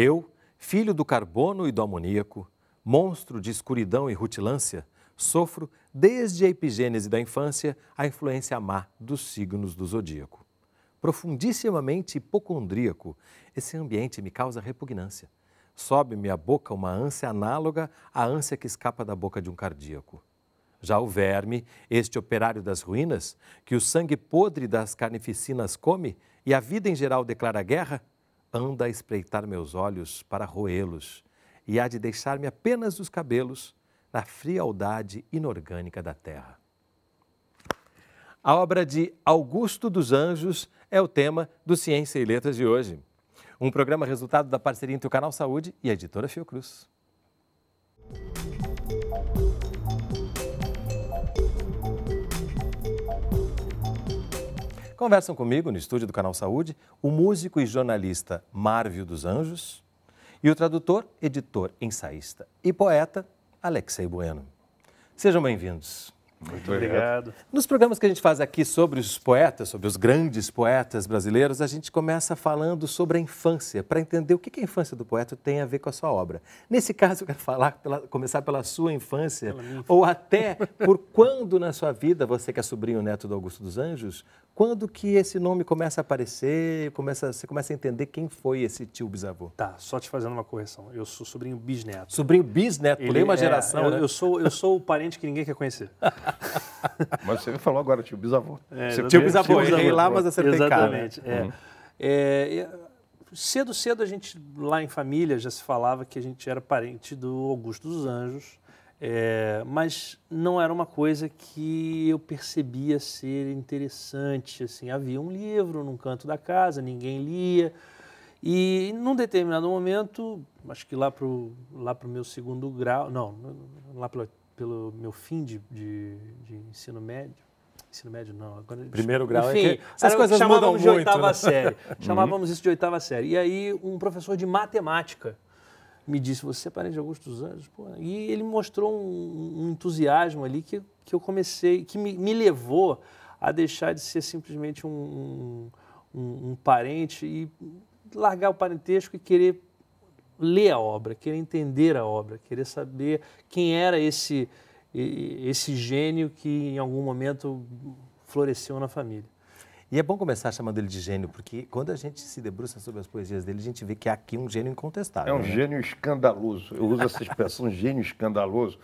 Eu, filho do carbono e do amoníaco, monstro de escuridão e rutilância, sofro desde a epigênese da infância a influência má dos signos do zodíaco. Profundissimamente hipocondríaco, esse ambiente me causa repugnância. Sobe-me à boca uma ânsia análoga à ânsia que escapa da boca de um cardíaco. Já o verme, este operário das ruínas, que o sangue podre das carnificinas come e a vida em geral declara guerra, anda a espreitar meus olhos para roê-los, e há de deixar-me apenas os cabelos na frialdade inorgânica da terra. A obra de Augusto dos Anjos é o tema do Ciência e Letras de hoje. Um programa resultado da parceria entre o Canal Saúde e a editora Fiocruz. Conversam comigo no estúdio do Canal Saúde o músico e jornalista Márvio dos Anjos e o tradutor, editor, ensaísta e poeta Alexei Bueno. Sejam bem-vindos. Muito obrigado. Nos programas que a gente faz aqui sobre os poetas, sobre os grandes poetas brasileiros, a gente começa falando sobre a infância, para entender o que a infância do poeta tem a ver com a sua obra. Nesse caso, eu quero falar pela, começar pela sua infância, pela ou até por quando na sua vida, você que é sobrinho neto do Augusto dos Anjos, quando que esse nome começa a aparecer? Começa, você começa a entender quem foi esse tio bisavô? Tá, só te fazendo uma correção. Eu sou sobrinho bisneto. Sobrinho bisneto, pulei uma é, geração. Eu, né? eu, sou, eu sou o parente que ninguém quer conhecer. mas você me falou agora, tio bisavô. É, tio bisavô, tio bisavô. errei lá, mas acertei Exatamente. né? é. Uhum. É, cedo, cedo a gente, lá em família, já se falava que a gente era parente do Augusto dos Anjos, é, mas não era uma coisa que eu percebia ser interessante. Assim, havia um livro num canto da casa, ninguém lia. E num determinado momento, acho que lá para o lá pro meu segundo grau, não, lá pelo, pelo meu fim de, de, de ensino médio, ensino médio não, agora, primeiro grau é enfim, é que essas coisas chamávamos mudam de muito, né? oitava né? série, uhum. chamávamos isso de oitava série. E aí um professor de matemática me disse, você é parente de Augusto dos Anjos? Pô, e ele mostrou um, um, entusiasmo ali que, que eu comecei, que me, me levou a deixar de ser simplesmente um, um, um parente e largar o parentesco e querer ler a obra, querer entender a obra, querer saber quem era esse esse gênio que em algum momento floresceu na família. E é bom começar chamando ele de gênio, porque quando a gente se debruça sobre as poesias dele, a gente vê que há aqui um gênio incontestável. É um né? gênio escandaloso. Eu uso essa expressão gênio escandaloso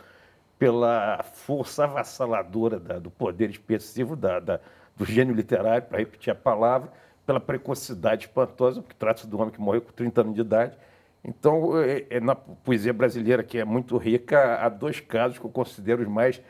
pela força avassaladora da, do poder expressivo da, da, do gênio literário, para repetir a palavra, pela precocidade espantosa, porque trata-se de um homem que morreu com 30 anos de idade. Então, é, é na poesia brasileira, que é muito rica, há dois casos que eu considero os mais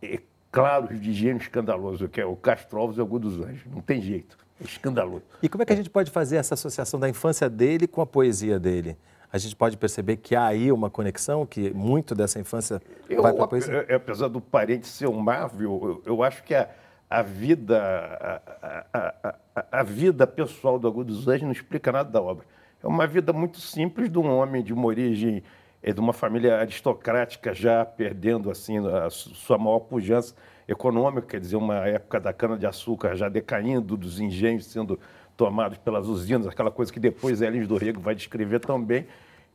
é, Claro, de gênio é escandaloso, que é o Castro Alves e é o dos Anjos. Não tem jeito, é escandaloso. E como é que a gente pode fazer essa associação da infância dele com a poesia dele? A gente pode perceber que há aí uma conexão, que muito dessa infância eu, vai para a poesia? É, apesar do parente ser um Marvel, eu, eu acho que a, a vida, a, a, a, a vida pessoal do Agudo dos Anjos não explica nada da obra. É uma vida muito simples de um homem de uma origem é de uma família aristocrática já perdendo assim a sua maior pujança econômica, quer dizer, uma época da cana-de-açúcar já decaindo, dos engenhos sendo tomados pelas usinas, aquela coisa que depois Hélio do Rego vai descrever também.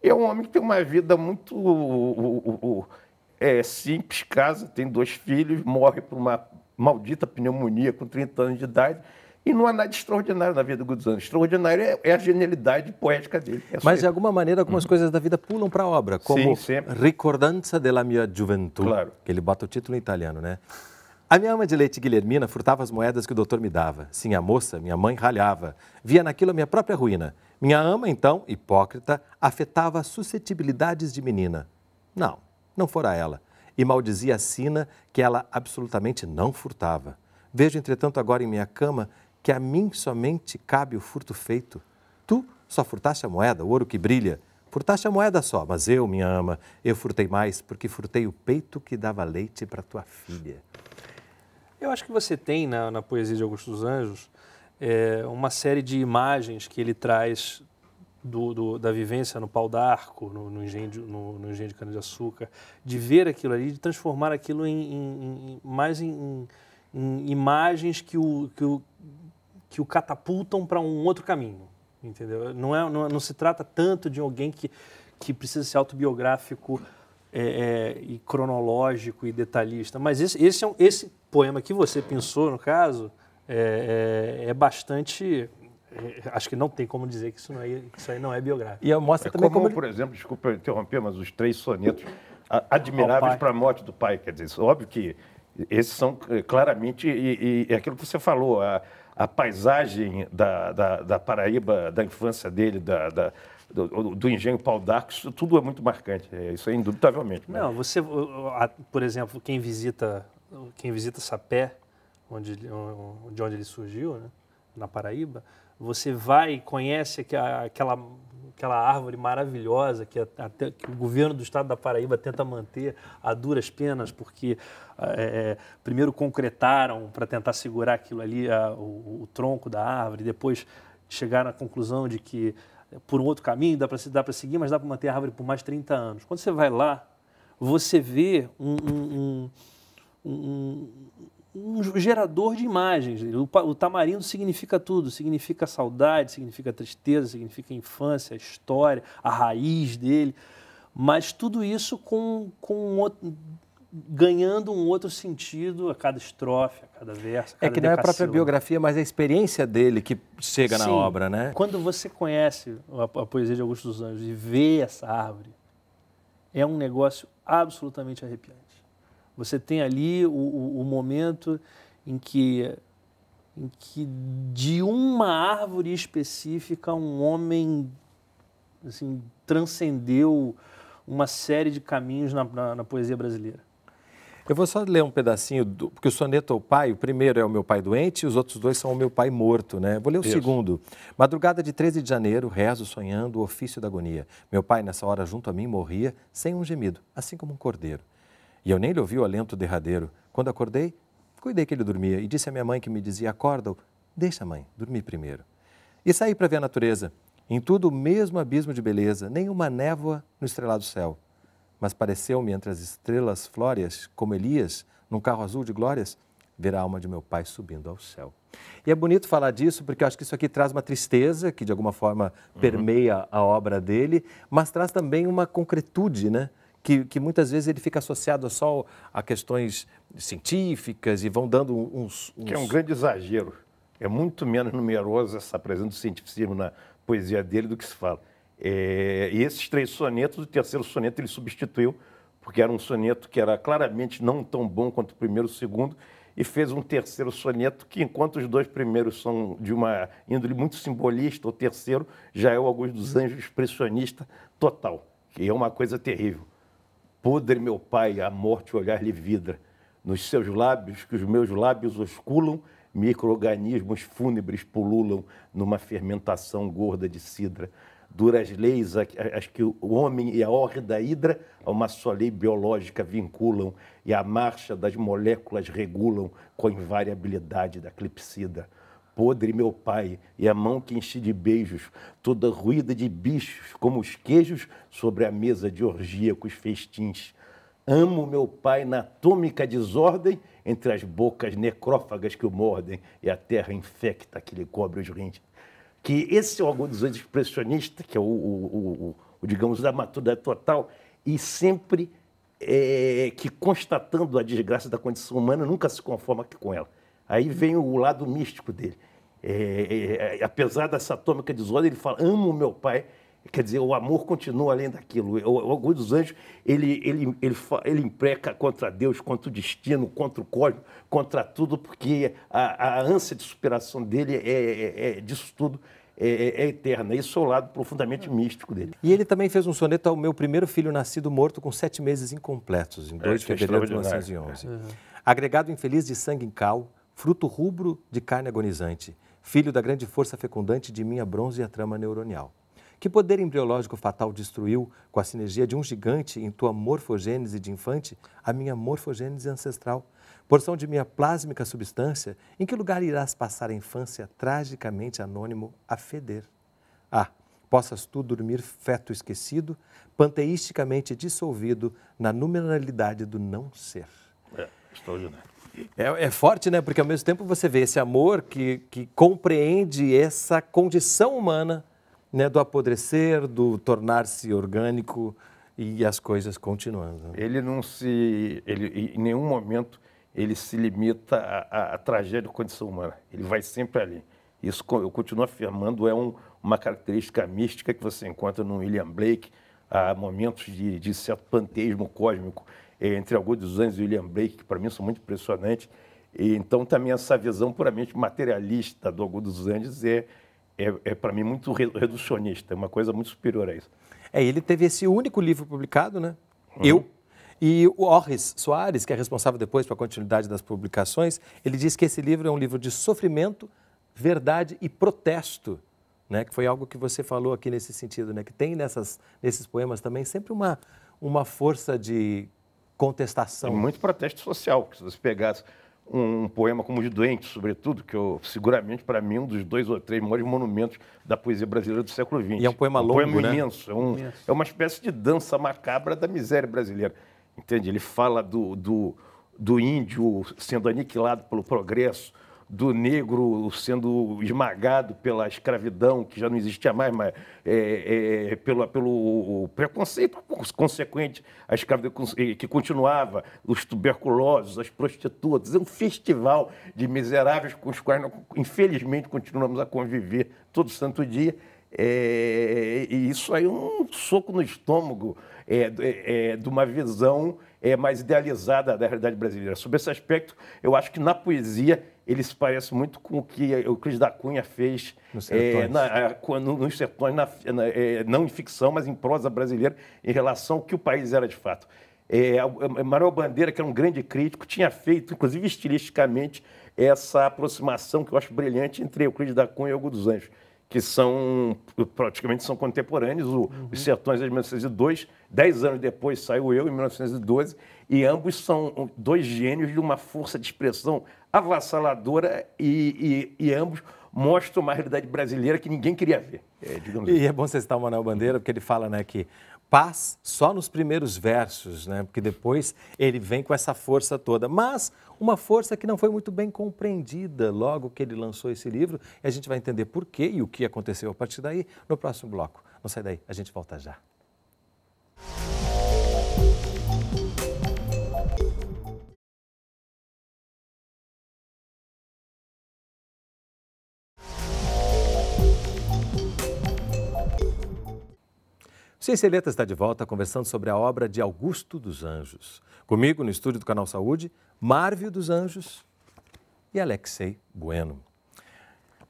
É um homem que tem uma vida muito é, simples, casa, tem dois filhos, morre por uma maldita pneumonia com 30 anos de idade e não há nada extraordinário na vida do Gudzan. Extraordinário é, é, a genialidade poética dele. É Mas, de alguma maneira, algumas uhum. coisas da vida pulam para a obra, como Sim, Ricordanza della mia gioventù, claro. que ele bota o título em italiano, né? A minha ama de leite Guilhermina furtava as moedas que o doutor me dava. Sim, a moça, minha mãe, ralhava. Via naquilo a minha própria ruína. Minha ama, então, hipócrita, afetava suscetibilidades de menina. Não, não fora ela. E maldizia a sina que ela absolutamente não furtava. Vejo, entretanto, agora em minha cama que a mim somente cabe o furto feito. Tu só furtaste a moeda, o ouro que brilha. Furtaste a moeda só, mas eu, minha ama, eu furtei mais, porque furtei o peito que dava leite para tua filha. Eu acho que você tem na, na poesia de Augusto dos Anjos é, uma série de imagens que ele traz do, do, da vivência no pau d'arco, no, no, engenho de, no, no engenho de cana-de-açúcar, de ver aquilo ali, de transformar aquilo em, em, em mais em, em, imagens que o, que o que o catapultam para um outro caminho, entendeu? Não, é, não, é, não, se trata tanto de alguém que, que precisa ser autobiográfico é, é, e cronológico e detalhista, mas esse, esse, é um, esse poema que você pensou, no caso, é, é, é bastante é, acho que não tem como dizer que isso, não é, isso aí não é biográfico. E mostra é também como, como, por exemplo, desculpa interromper, mas os três sonetos admiráveis para a morte do pai, quer dizer, óbvio que esses são claramente e, e, e aquilo que você falou, a, a paisagem da, da, da Paraíba, da infância dele, da, da do, do, engenho Pau d'Arco, isso tudo é muito marcante, é, isso é indubitavelmente. Mas... Né? Não, você, por exemplo, quem visita, quem visita Sapé, onde, de onde ele surgiu, né, na Paraíba, você vai e conhece aquela aquela árvore maravilhosa que, até, que, o governo do estado da Paraíba tenta manter a duras penas, porque é, primeiro concretaram para tentar segurar aquilo ali, a, o, o, tronco da árvore, depois chegaram à conclusão de que eh, por um outro caminho dá para seguir, mas dá para manter a árvore por mais 30 anos. Quando você vai lá, você vê um, um, um, um um gerador de imagens. O, o tamarindo significa tudo: significa saudade, significa tristeza, significa infância, a história, a raiz dele. Mas tudo isso com, com um outro, ganhando um outro sentido a cada estrofe, a cada verso. A é cada é que não é a própria biografia, mas é a experiência dele que chega Sim. na obra, né? Quando você conhece a, a poesia de Augusto dos Anjos e vê essa árvore, é um negócio absolutamente arrepiante. Você tem ali o, o, o momento em que, em que de uma árvore específica um homem assim, transcendeu uma série de caminhos na, na, na poesia brasileira. Eu vou só ler um pedacinho, do, porque o soneto ao é pai, o primeiro é o meu pai doente, e os outros dois são o meu pai morto, né? Vou ler o Isso. segundo. Madrugada de 13 de janeiro, rezo sonhando o ofício da agonia. Meu pai, nessa hora, junto a mim, morria sem um gemido, assim como um cordeiro. E eu nem lhe ouvi o alento derradeiro. Quando acordei, cuidei que ele dormia e disse à minha mãe que me dizia: Acorda-o, deixa, mãe, dormir primeiro. E saí para ver a natureza. Em tudo o mesmo abismo de beleza, nem uma névoa no estrelado céu. Mas pareceu-me entre as estrelas flóreas, como Elias, num carro azul de glórias, ver a alma de meu pai subindo ao céu. E é bonito falar disso, porque eu acho que isso aqui traz uma tristeza que, de alguma forma, uhum. permeia uhum. a obra dele, mas traz também uma concretude, né? que, que muitas vezes ele fica associado só a questões científicas e vão dando uns, uns... Que é um grande exagero. É muito menos numerosa essa presença do cientificismo na poesia dele do que se fala. É, e esses três sonetos, o terceiro soneto ele substituiu, porque era um soneto que era claramente não tão bom quanto o primeiro e o segundo, e fez um terceiro soneto que, enquanto os dois primeiros são de uma índole muito simbolista, o terceiro já é o Augusto dos Anjos expressionista total, que é uma coisa terrível. Podre meu pai, a morte olhar-lhe vidra. Nos seus lábios, que os meus lábios osculam, micro-organismos fúnebres pululam numa fermentação gorda de sidra. Duras leis as que o homem e a horda hidra a uma só lei biológica vinculam e a marcha das moléculas regulam com a invariabilidade da clipsida podre meu pai, e a mão que enchi de beijos, toda ruída de bichos, como os queijos sobre a mesa de orgíacos festins. Amo meu pai na atômica desordem, entre as bocas necrófagas que o mordem e a terra infecta que lhe cobre os rins. Que esse órgão dos expressionista, que é o, o, o, o digamos, da maturidade total, e sempre é, que constatando a desgraça da condição humana, nunca se conforma com ela. Aí vem o lado místico dele. É, é, é, apesar dessa atômica desordem, ele fala: amo meu pai. Quer dizer, o amor continua além daquilo. O, o orgulho dos anjos, ele, ele, ele, ele impreca contra Deus, contra o destino, contra o código, contra tudo, porque a, a ânsia de superação dele é, é, é disso tudo é, é, é, eterna. Isso é o lado profundamente místico dele. E ele também fez um soneto ao meu primeiro filho nascido morto com sete meses incompletos, em 2 de fevereiro de 1911. É. Agregado infeliz de sangue em cal, fruto rubro de carne agonizante filho da grande força fecundante de minha bronze e a trama neuronial. Que poder embriológico fatal destruiu, com a sinergia de um gigante em tua morfogênese de infante, a minha morfogênese ancestral? Porção de minha plásmica substância, em que lugar irás passar a infância tragicamente anônimo a feder? Ah, possas tu dormir feto esquecido, panteisticamente dissolvido na numeralidade do não ser. É, extraordinário. É, é, forte, né? Porque ao mesmo tempo você vê esse amor que, que compreende essa condição humana né? do apodrecer, do tornar-se orgânico e as coisas continuando. Né? Ele não se. Ele, em nenhum momento ele se limita à, tragédia da condição humana. Ele vai sempre ali. Isso eu continuo afirmando, é um, uma característica mística que você encontra no William Blake, há momentos de, de certo panteísmo cósmico eh, entre alguns dos anos William Blake, que para mim são muito impressionantes. E, então, também essa visão puramente materialista do Augusto dos Andes é, é, é para mim, muito reducionista, é uma coisa muito superior a isso. É, ele teve esse único livro publicado, né? Uhum. Eu. E o Orris Soares, que é responsável depois pela continuidade das publicações, ele diz que esse livro é um livro de sofrimento, verdade e protesto, né? Que foi algo que você falou aqui nesse sentido, né? Que tem nessas, nesses poemas também sempre uma, uma força de contestação. muito protesto social, porque se você pegasse um, poema como de Doente, sobretudo, que eu, seguramente, para mim, um dos dois ou três maiores monumentos da poesia brasileira do século XX. E é um poema um longo, poema né? imenso, é, um, imenso. é uma espécie de dança macabra da miséria brasileira. Entende? Ele fala do, do, do índio sendo aniquilado pelo progresso, do negro sendo esmagado pela escravidão, que já não existia mais, mas é, é, é pelo, pelo preconceito consequente à escravidão que continuava, os tuberculosos, as prostitutas, é um festival de miseráveis com os quais, infelizmente, continuamos a conviver todo santo dia. É, e isso aí é um soco no estômago é, é, de uma visão mais idealizada da realidade brasileira. Sobre esse aspecto, eu acho que na poesia ele se parece muito com o que o Cris da Cunha fez nos é, no, sertões, na, na, é, não em ficção, mas em prosa brasileira, em relação ao que o país era de fato. É, Manuel Bandeira, que era é um grande crítico, tinha feito, inclusive estilisticamente, essa aproximação que eu acho brilhante entre o Cris da Cunha e Hugo dos Anjos, que são praticamente são contemporâneos. O, uhum. Os Sertões é de 1902, dez anos depois saiu eu, em 1912, e ambos são dois gênios de uma força de expressão avassaladora e, e, e ambos mostram uma realidade brasileira que ninguém queria ver. É, e assim. é bom você citar o Manuel Bandeira, porque ele fala né, que paz só nos primeiros versos, né? Porque depois ele vem com essa força toda, mas uma força que não foi muito bem compreendida logo que ele lançou esse livro, e a gente vai entender por quê e o que aconteceu a partir daí no próximo bloco. Não sai daí, a gente volta já. Ciência e está de volta conversando sobre a obra de Augusto dos Anjos. Comigo no estúdio do Canal Saúde, Márvio dos Anjos e Alexei Bueno.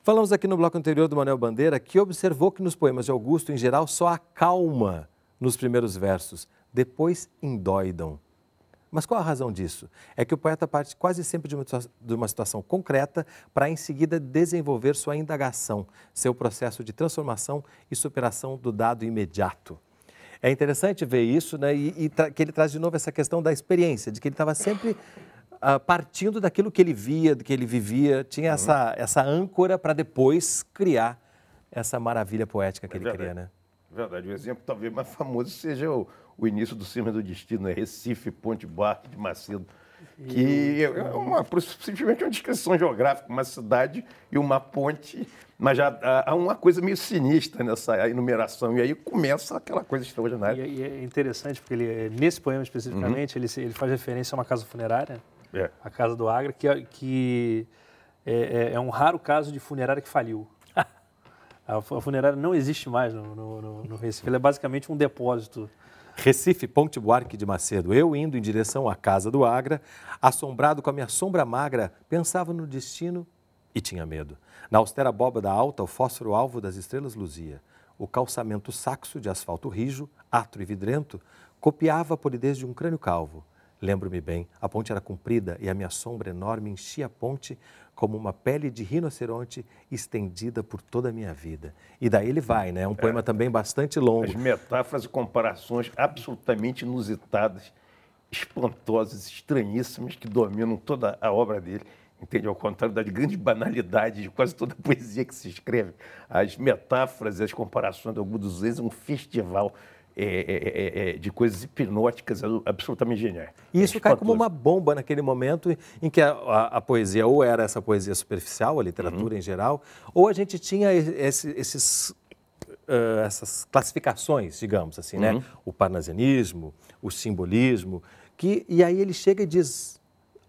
Falamos aqui no bloco anterior do Manuel Bandeira que observou que nos poemas de Augusto, em geral, só há calma nos primeiros versos, depois endoidam. Mas qual a razão disso? É que o poeta parte quase sempre de uma, de uma situação concreta para em seguida desenvolver sua indagação, seu processo de transformação e superação do dado imediato. É interessante ver isso, né? E, e que ele traz de novo essa questão da experiência, de que ele estava sempre uh, partindo daquilo que ele via, do que ele vivia, tinha uhum. essa, essa âncora para depois criar essa maravilha poética que é ele queria, cria, né? Verdade. O exemplo talvez mais famoso seja o, o início do Cima do Destino, é Recife, Ponte Barque de Macedo que é uma, simplesmente uma descrição geográfica, uma cidade e uma ponte, mas já há uma coisa meio sinistra nessa enumeração, e aí começa aquela coisa extraordinária. E, é, e é interessante, porque ele, é, nesse poema especificamente, uhum. ele, ele faz referência a uma casa funerária, é. a Casa do Agra, que, é, que é, é, é um raro caso de funerária que faliu. a funerária não existe mais no, no, no, no Recife, ela é basicamente um depósito Recife, Ponte Buarque de Macedo. Eu indo em direção à casa do Agra, assombrado com a minha sombra magra, pensava no destino e tinha medo. Na austera abóbada alta, o fósforo alvo das estrelas luzia. O calçamento saxo de asfalto rijo, atro e vidrento, copiava a polidez de um crânio calvo. Lembro-me bem, a ponte era comprida e a minha sombra enorme enchia a ponte como uma pele de rinoceronte estendida por toda a minha vida. E daí ele vai, né? É um é. poema é, também bastante longo. As metáforas e comparações absolutamente inusitadas, espantosas, estranhíssimas, que dominam toda a obra dele. Entende? Ao contrário das grandes banalidades de quase toda a poesia que se escreve, as metáforas e as comparações de alguns dos ex, um festival é é, é, é, de coisas hipnóticas absolutamente geniais. E isso cai como uma bomba naquele momento em que a, a, a poesia ou era essa poesia superficial, a literatura uhum. em geral, ou a gente tinha esse, esses Uh, essas classificações, digamos assim, né? uhum. né? O parnasianismo, o simbolismo, que e aí ele chega e diz,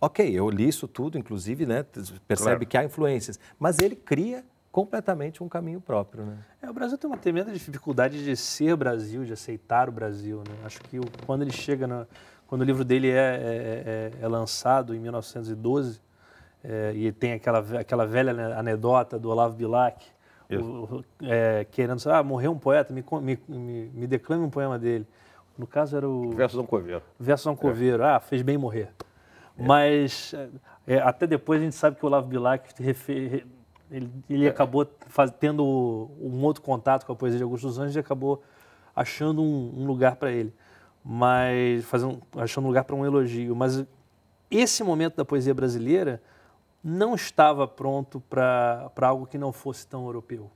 ok, eu li isso tudo, inclusive, né? Percebe claro. que há influências, mas ele cria completamente um caminho próprio. Né? É, o Brasil tem uma tremenda dificuldade de ser Brasil, de aceitar o Brasil. Né? Acho que o, quando ele chega, na, quando o livro dele é, é, é, é lançado em 1912, e é, tem aquela, aquela velha anedota do Olavo Bilac, o, é, querendo saber, ah, morreu um poeta, me, me, me, me declame um poema dele. No caso era o... Verso Dom Coveiro. Verso Dom Coveiro, ah, fez bem morrer. Mas até depois a gente sabe que o Olavo Bilac ele, ele é. acabou faz, tendo um outro contato com a poesia de Augusto dos Anjos e acabou achando um, um lugar para ele, mas fazendo, achando um lugar para um elogio. Mas esse momento da poesia brasileira não estava pronto para algo que não fosse tão europeu.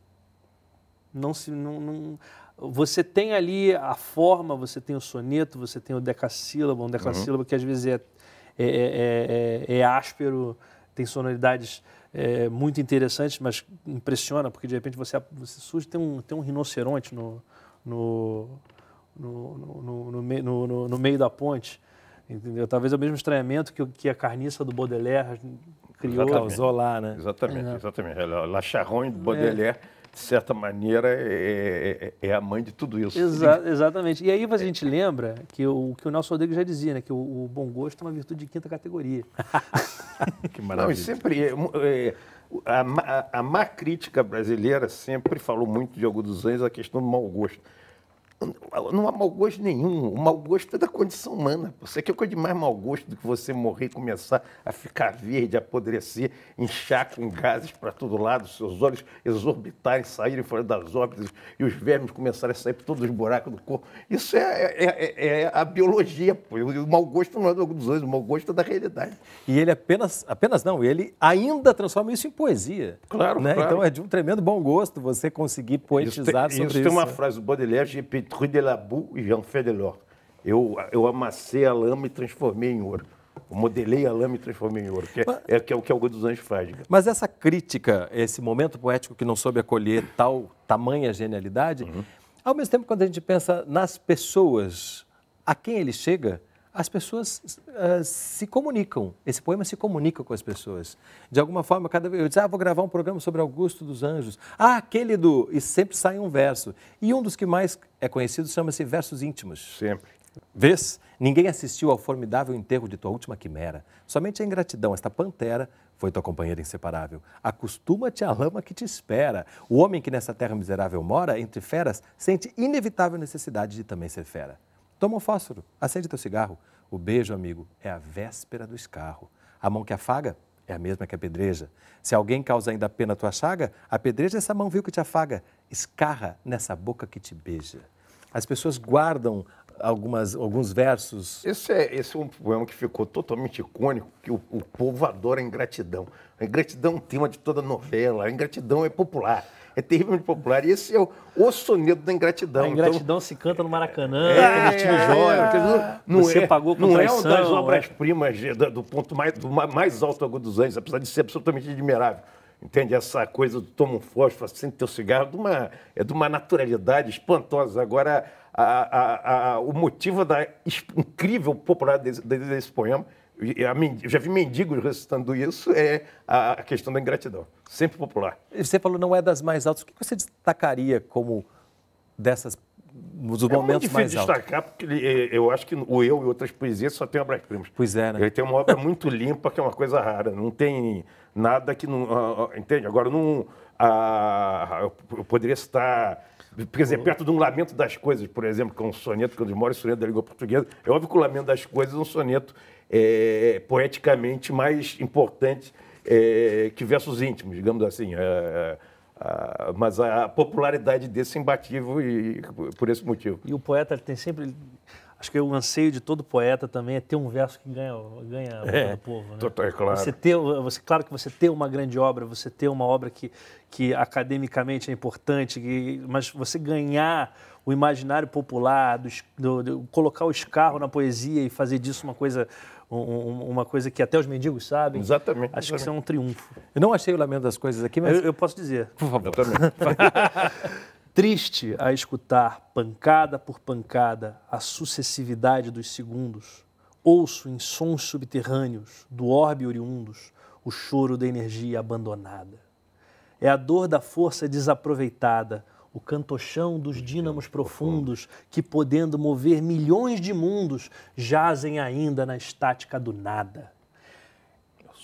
Não se, não, não, você tem ali a forma, você tem o soneto, você tem o decassílabo, um uhum. decassílabo uhum. que às vezes é, é, é, é, é áspero, tem sonoridades é, muito interessantes, mas impressiona, porque de repente você, você surge, tem um, tem um rinoceronte no, no, no, no, no, no, no meio da ponte. Entendeu? Talvez é o mesmo estranhamento que, que a carniça do Baudelaire criou. Causou lá, né? Exatamente, é. exatamente. É La Charronne de Baudelaire. É de certa maneira, é é, é, é, a mãe de tudo isso. Exa exatamente. E aí a gente é. lembra que o que o Nelson Rodrigues já dizia, né? Que o, o bom gosto é uma virtude de quinta categoria. que maravilha. Não, e sempre... É, a, a, a, má crítica brasileira sempre falou muito de Diogo dos Anjos a questão do mau gosto não há mau gosto nenhum. O mau gosto é da condição humana. Você quer é coisa de mais mau gosto do que você morrer e começar a ficar verde, apodrecer, inchar com gases para todo lado, seus olhos exorbitarem, saírem fora das órbitas e os vermes começarem a sair por todos os buracos do corpo. Isso é, é, é, é, é a biologia. Pô. O mau gosto não é do dos olhos, o mau gosto é da realidade. E ele apenas, apenas não, ele ainda transforma isso em poesia. Claro, né? claro. Então é de um tremendo bom gosto você conseguir poetizar isso tem, sobre isso. Isso tem uma frase do Baudelaire, repetir Rue de Laboux e Jean Fédelor. Eu, eu amassei a lama e transformei em ouro. Eu modelei a lama e transformei em ouro, que é, mas, é, que é o que alguns dos Anjos faz. Né? Mas essa crítica, esse momento poético que não soube acolher tal tamanha genialidade, uhum. ao mesmo tempo, quando a gente pensa nas pessoas a quem ele chega, as pessoas uh, se comunicam. Esse poema se comunica com as pessoas. De alguma forma, cada vez eu disse, ah, vou gravar um programa sobre Augusto dos Anjos. Ah, aquele do. E sempre sai um verso. E um dos que mais é conhecido chama-se Versos Íntimos. Sempre. Vês? Ninguém assistiu ao formidável enterro de tua última quimera. Somente a ingratidão, esta pantera, foi tua companheira inseparável. Acostuma-te à lama que te espera. O homem que nessa terra miserável mora, entre feras, sente inevitável necessidade de também ser fera. Toma um fósforo, acende teu cigarro. O beijo, amigo, é a véspera do escarro. A mão que afaga é a mesma que apedreja. Se alguém causa ainda pena tua chaga, apedreja é essa mão viu que te afaga, escarra nessa boca que te beija. As pessoas guardam algumas, alguns versos. Esse é, esse é um poema que ficou totalmente icônico, que o, o povo adora a ingratidão. A ingratidão é um tema de toda novela, a ingratidão é popular é terrivelmente popular. E esse é o, o soneto da ingratidão. A então, ingratidão então, se canta no Maracanã, é, é, é, É, não, você é, pagou com Não é uma das obras-primas do ponto mais, do mais alto agudo apesar de ser absolutamente admirável. Entende? Essa coisa do toma um fósforo, acende assim, teu cigarro, é de uma, é de uma naturalidade espantosa. Agora, a, a, a, o motivo da incrível popularidade desse, desse poema, eu já vi mendigos recitando isso, é a questão da ingratidão sempre popular. Você falou não é das mais altas. O que você destacaria como dessas dos é momentos mais altos? É destacar, porque eh, eu acho que o Eu e outras poesias só tem obras primas. Pois é, né? Ele tem uma obra muito limpa, que é uma coisa rara. Não tem nada que não... Ah, ah, ah, entende? Agora, não... eu poderia citar... Por exemplo, uhum. perto de um Lamento das Coisas, por exemplo, que é um soneto, que eu é um soneto da língua portuguesa, é óbvio que o Lamento das Coisas é um soneto é, poeticamente mais importante é, que versos íntimos, digamos assim. É, é a, mas a popularidade desse é imbatível e, por esse motivo. E o poeta tem sempre. Acho que o anseio de todo poeta também é ter um verso que ganha, ganha a é, do povo. Né? Total, é claro. Você ter, você, claro que você ter uma grande obra, você ter uma obra que, que academicamente é importante, que, mas você ganhar o imaginário popular, do, do, do, colocar o escarro na poesia e fazer disso uma coisa uma coisa que até os mendigos sabem. Exatamente. Acho exatamente. que isso é um triunfo. Eu não achei o Lamento das Coisas aqui, mas. Eu, eu posso dizer. Por favor. Eu também. Triste a escutar, pancada por pancada, a sucessividade dos segundos. Ouço em sons subterrâneos, do orbe oriundos, o choro da energia abandonada. É a dor da força desaproveitada, o cantochão dos dínamos profundos que, podendo mover milhões de mundos, jazem ainda na estática do nada.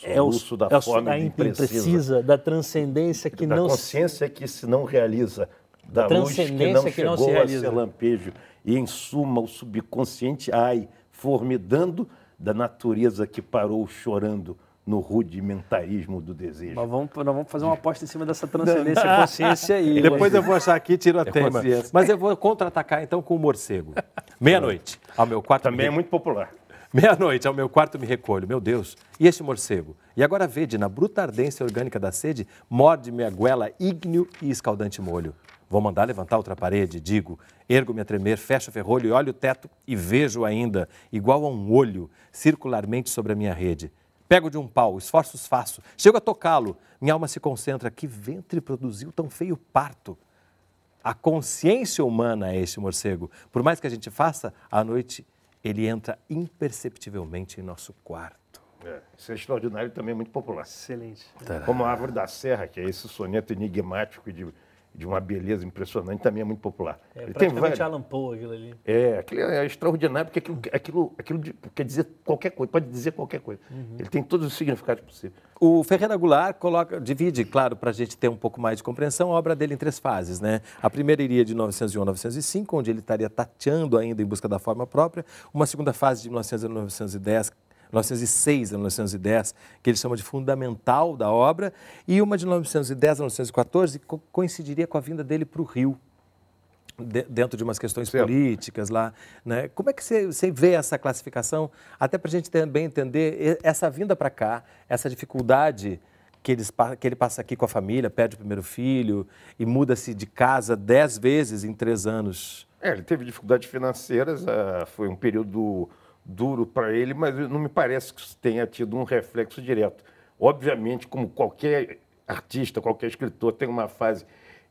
É o uso da é forma da imprecisa, da transcendência que da não consciência se... que se não realiza, da, da luz que não que chegou não se a ser lampejo. E, em suma, o subconsciente, ai, formidando da natureza que parou chorando no rudimentarismo do desejo. Nós vamos, nós vamos fazer uma aposta em cima dessa transcendência e consciência aí. Depois eu vou achar aqui e tiro a é tema. Mas eu vou contra-atacar então com o morcego. Meia-noite, ao meu quarto. Também me... é muito popular. Meia-noite, ao meu quarto me recolho. Meu Deus, e este morcego? E agora vede, na bruta ardência orgânica da sede, morde minha goela ígneo e escaldante molho. Vou mandar levantar outra parede, digo. Ergo-me a tremer, fecho o ferrolho e olho o teto e vejo ainda, igual a um olho, circularmente sobre a minha rede. Pego de um pau, esforços faço, chego a tocá-lo, minha alma se concentra. Que ventre produziu tão feio parto? A consciência humana é este morcego. Por mais que a gente faça, à noite ele entra imperceptivelmente em nosso quarto. É, isso é extraordinário e também muito popular. Excelente. Como a Árvore da Serra, que é esse soneto enigmático de de uma beleza impressionante, também é muito popular. É ele praticamente tem Alan Poe aquilo ali. É, aquilo é extraordinário, porque aquilo, aquilo, aquilo quer dizer qualquer coisa, pode dizer qualquer coisa. Uhum. Ele tem todos os significados possíveis. O Ferreira Goulart coloca, divide, claro, para a gente ter um pouco mais de compreensão, a obra dele em três fases. Né? A primeira iria de 1901 a 1905, onde ele estaria tateando ainda em busca da forma própria. Uma segunda fase de 1900 a 1910, 1906 a 1910, que ele chama de fundamental da obra, e uma de 1910 a 1914 co coincidiria com a vinda dele para o Rio, de, dentro de umas questões políticas lá. Né? Como é que você, vê essa classificação, até para a gente também entender essa vinda para cá, essa dificuldade que, eles, que ele passa aqui com a família, perde o primeiro filho e muda-se de casa dez vezes em três anos? É, ele teve dificuldades financeiras, uh, foi um período duro para ele, mas não me parece que isso tenha tido um reflexo direto. Obviamente, como qualquer artista, qualquer escritor, tem uma fase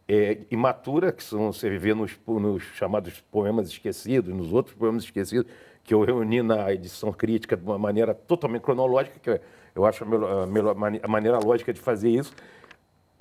é, imatura, que são, você vê nos, nos, chamados poemas esquecidos, nos outros poemas esquecidos, que eu reuni na edição crítica de uma maneira totalmente cronológica, que é, eu acho a, melhor, a, melhor, a maneira lógica de fazer isso.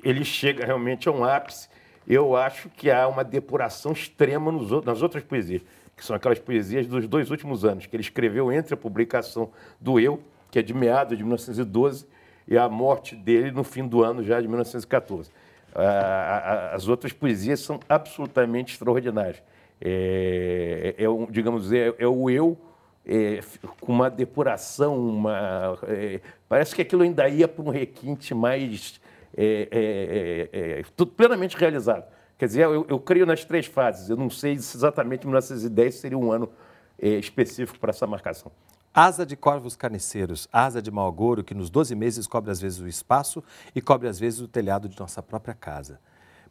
Ele chega realmente a um ápice. Eu acho que há uma depuração extrema nos, nas outras poesias que são aquelas poesias dos dois últimos anos, que ele escreveu entre a publicação do Eu, que é de meados de 1912, e a morte dele no fim do ano já de 1914. Ah, as outras poesias são absolutamente extraordinárias. É, é, é digamos, é, é o eu é, com uma depuração, uma, é, parece que aquilo ainda ia para um requinte mais é, é, é plenamente realizado. Quer dizer, eu, eu creio nas três fases. Eu não sei se exatamente 1910 seria um ano eh, específico para essa marcação. Asa de corvos carniceiros, asa de mau agouro que nos 12 meses cobre às vezes o espaço e cobre às vezes o telhado de nossa própria casa.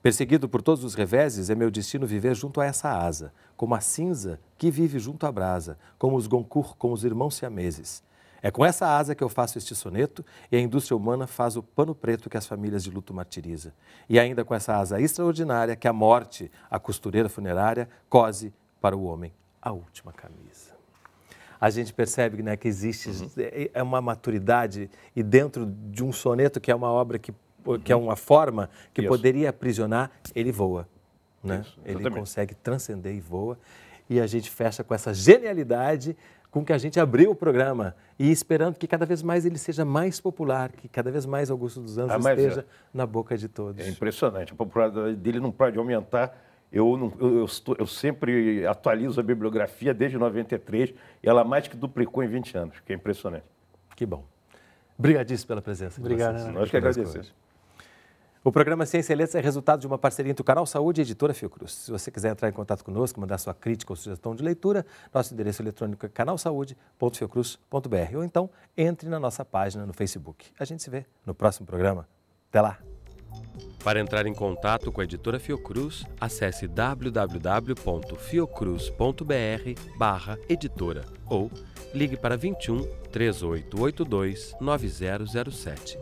Perseguido por todos os reveses, é meu destino viver junto a essa asa, como a cinza que vive junto à brasa, como os goncourt, como os irmãos siameses. É com essa asa que eu faço este soneto e a indústria humana faz o pano preto que as famílias de luto martiriza. E ainda com essa asa extraordinária que a morte, a costureira funerária, cose para o homem a última camisa. A gente percebe né, que existe uhum. é, é uma maturidade e dentro de um soneto que é uma obra que, que é uhum. uma forma que Isso. poderia aprisionar, ele voa. Né? Isso, ele consegue transcender e voa. E a gente fecha com essa genialidade com que a gente abriu o programa e esperando que cada vez mais ele seja mais popular, que cada vez mais Augusto dos Anjos ah, esteja é, na boca de todos. É impressionante, a popularidade dele não pode aumentar. Eu, não, eu, eu, estou, eu, sempre atualizo a bibliografia desde 93 e ela mais que duplicou em 20 anos, que é impressionante. Que bom. Obrigadíssimo pela presença. Obrigado. Né? Nós que agradecemos. O programa Ciência e Letras é resultado de uma parceria entre o Canal Saúde e a editora Fiocruz. Se você quiser entrar em contato conosco, mandar sua crítica ou sugestão de leitura, nosso endereço eletrônico é canalsaude.fiocruz.br ou então entre na nossa página no Facebook. A gente se vê no próximo programa. Até lá! Para entrar em contato com a editora Fiocruz, acesse www.fiocruz.br/barra editora ou ligue para 21 3882 9007.